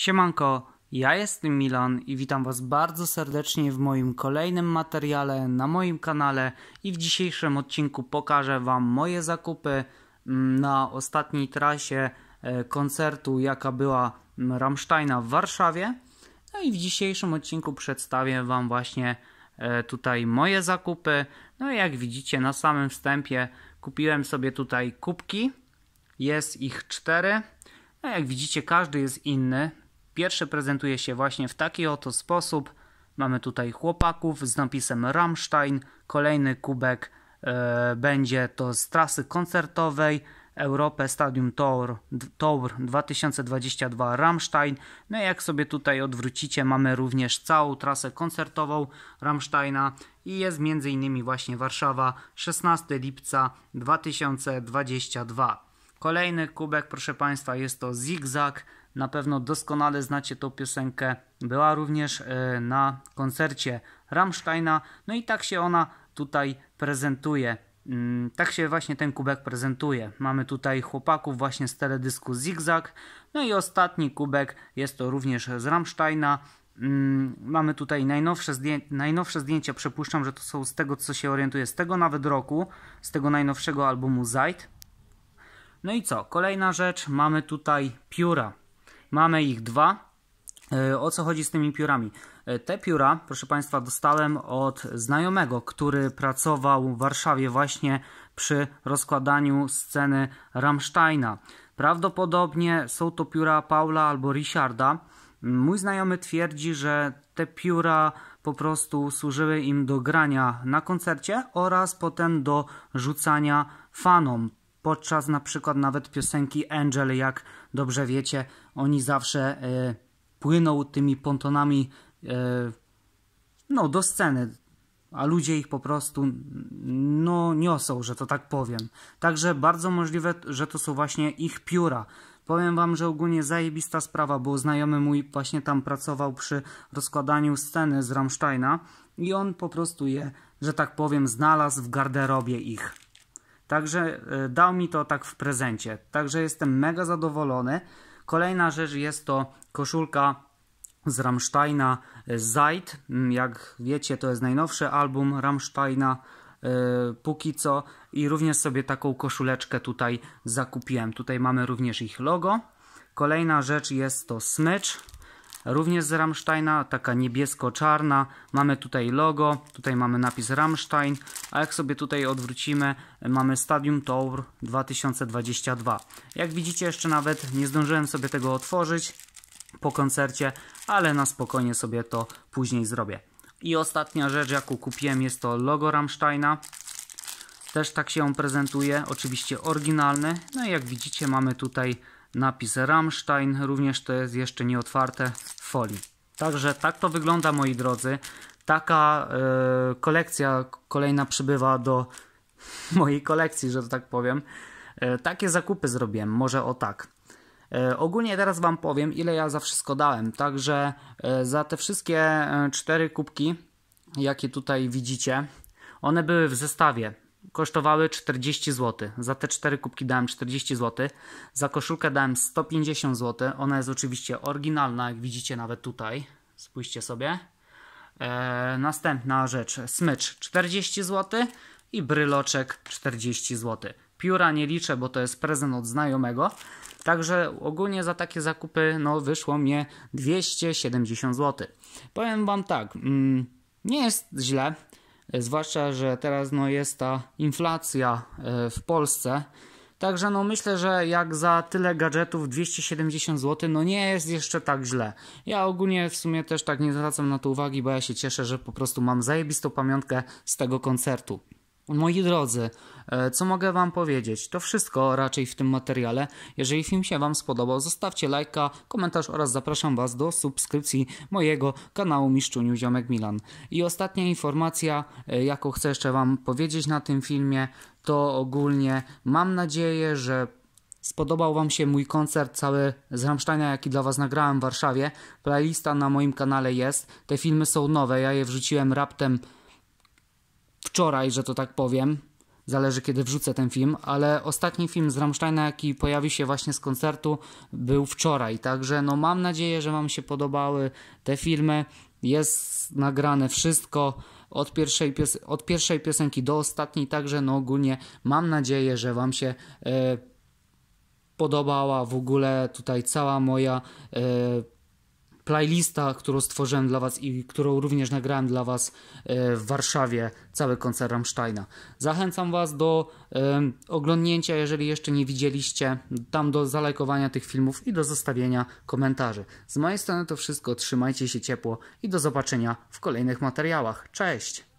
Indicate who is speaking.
Speaker 1: Siemanko, ja jestem Milan i witam Was bardzo serdecznie w moim kolejnym materiale na moim kanale i w dzisiejszym odcinku pokażę Wam moje zakupy mm, na ostatniej trasie e, koncertu jaka była mm, Rammsteina w Warszawie. No i w dzisiejszym odcinku przedstawię Wam właśnie e, tutaj moje zakupy. No i jak widzicie na samym wstępie kupiłem sobie tutaj kubki. Jest ich cztery. No jak widzicie każdy jest inny. Pierwszy prezentuje się właśnie w taki oto sposób. Mamy tutaj chłopaków z napisem Rammstein. Kolejny kubek e, będzie to z trasy koncertowej Europę Stadium Tour, Tour 2022 Rammstein. No i jak sobie tutaj odwrócicie, mamy również całą trasę koncertową Rammsteina i jest m.in. właśnie Warszawa 16 lipca 2022. Kolejny kubek, proszę Państwa, jest to zigzag na pewno doskonale znacie tą piosenkę. Była również e, na koncercie Rammsteina, no i tak się ona tutaj prezentuje. Mm, tak się właśnie ten kubek prezentuje. Mamy tutaj chłopaków właśnie z teledysku Zigzag. No i ostatni kubek jest to również z Rammsteina. Mm, mamy tutaj najnowsze, zdję najnowsze zdjęcia, przepuszczam że to są z tego co się orientuję, z tego nawet roku, z tego najnowszego albumu Zeit. No i co? Kolejna rzecz, mamy tutaj pióra. Mamy ich dwa. E, o co chodzi z tymi piórami? E, te pióra, proszę Państwa, dostałem od znajomego, który pracował w Warszawie właśnie przy rozkładaniu sceny Rammsteina. Prawdopodobnie są to pióra Paula albo Richarda. Mój znajomy twierdzi, że te pióra po prostu służyły im do grania na koncercie oraz potem do rzucania fanom podczas na przykład nawet piosenki Angel, jak dobrze wiecie, oni zawsze y, płyną tymi pontonami e, no, do sceny, a ludzie ich po prostu no, niosą, że to tak powiem. Także bardzo możliwe, że to są właśnie ich pióra. Powiem wam, że ogólnie zajebista sprawa, bo znajomy mój właśnie tam pracował przy rozkładaniu sceny z Rammsteina i on po prostu je, że tak powiem, znalazł w garderobie ich. Także e, dał mi to tak w prezencie. Także jestem mega zadowolony. Kolejna rzecz jest to koszulka z Rammsteina e, Zeit. Mm, jak wiecie, to jest najnowszy album Rammsteina e, póki co i również sobie taką koszuleczkę tutaj zakupiłem. Tutaj mamy również ich logo. Kolejna rzecz jest to smycz również z Rammsteina, taka niebiesko-czarna. Mamy tutaj logo, tutaj mamy napis Rammstein, a jak sobie tutaj odwrócimy, mamy Stadium Tour 2022. Jak widzicie, jeszcze nawet nie zdążyłem sobie tego otworzyć po koncercie, ale na spokojnie sobie to później zrobię. I ostatnia rzecz, jaką kupiłem, jest to logo Rammsteina. Też tak się on prezentuje, oczywiście oryginalny. No i jak widzicie, mamy tutaj napis Rammstein, również to jest jeszcze nieotwarte, folii. Także tak to wygląda moi drodzy. Taka e, kolekcja kolejna przybywa do mojej kolekcji, że to tak powiem. E, takie zakupy zrobiłem, może o tak. E, ogólnie teraz Wam powiem, ile ja za wszystko dałem. Także za te wszystkie cztery kubki, jakie tutaj widzicie, one były w zestawie kosztowały 40 zł. Za te 4 kubki dałem 40 zł. Za koszulkę dałem 150 zł. Ona jest oczywiście oryginalna, jak widzicie nawet tutaj. Spójrzcie sobie. Eee, następna rzecz. Smycz 40 zł i bryloczek 40 zł. Pióra nie liczę, bo to jest prezent od znajomego. Także ogólnie za takie zakupy no, wyszło mnie 270 zł. Powiem Wam tak, mm, nie jest źle zwłaszcza, że teraz no, jest ta inflacja e, w Polsce. Także no myślę, że jak za tyle gadżetów 270 zł, no nie jest jeszcze tak źle. Ja ogólnie w sumie też tak nie zwracam na to uwagi, bo ja się cieszę, że po prostu mam zajebistą pamiątkę z tego koncertu. Moi drodzy, e, co mogę Wam powiedzieć? To wszystko raczej w tym materiale. Jeżeli film się Wam spodobał, zostawcie lajka, komentarz oraz zapraszam Was do subskrypcji mojego kanału Miszczuniu Ziomek Milan. I ostatnia informacja, e, jaką chcę jeszcze Wam powiedzieć na tym filmie, to ogólnie mam nadzieję, że Spodobał Wam się mój koncert cały z Rammsteina, jaki dla Was nagrałem w Warszawie. Playlista na moim kanale jest. Te filmy są nowe, ja je wrzuciłem raptem wczoraj, że to tak powiem. Zależy kiedy wrzucę ten film, ale ostatni film z Rammsteina, jaki pojawi się właśnie z koncertu, był wczoraj. Także no mam nadzieję, że Wam się podobały te filmy. Jest nagrane wszystko od pierwszej, pios- od pierwszej piosenki do ostatniej, także no ogólnie mam nadzieję, że Wam się e, podobała w ogóle tutaj cała moja. E, playlista, którą stworzyłem dla Was i którą również nagrałem dla Was e, w Warszawie, cały koncert Rammsteina. Zachęcam Was do e, oglądnięcia, jeżeli jeszcze nie widzieliście, tam do zalajkowania tych filmów i do zostawienia komentarzy. Z mojej strony to wszystko, trzymajcie się ciepło i do zobaczenia w kolejnych materiałach. Cześć!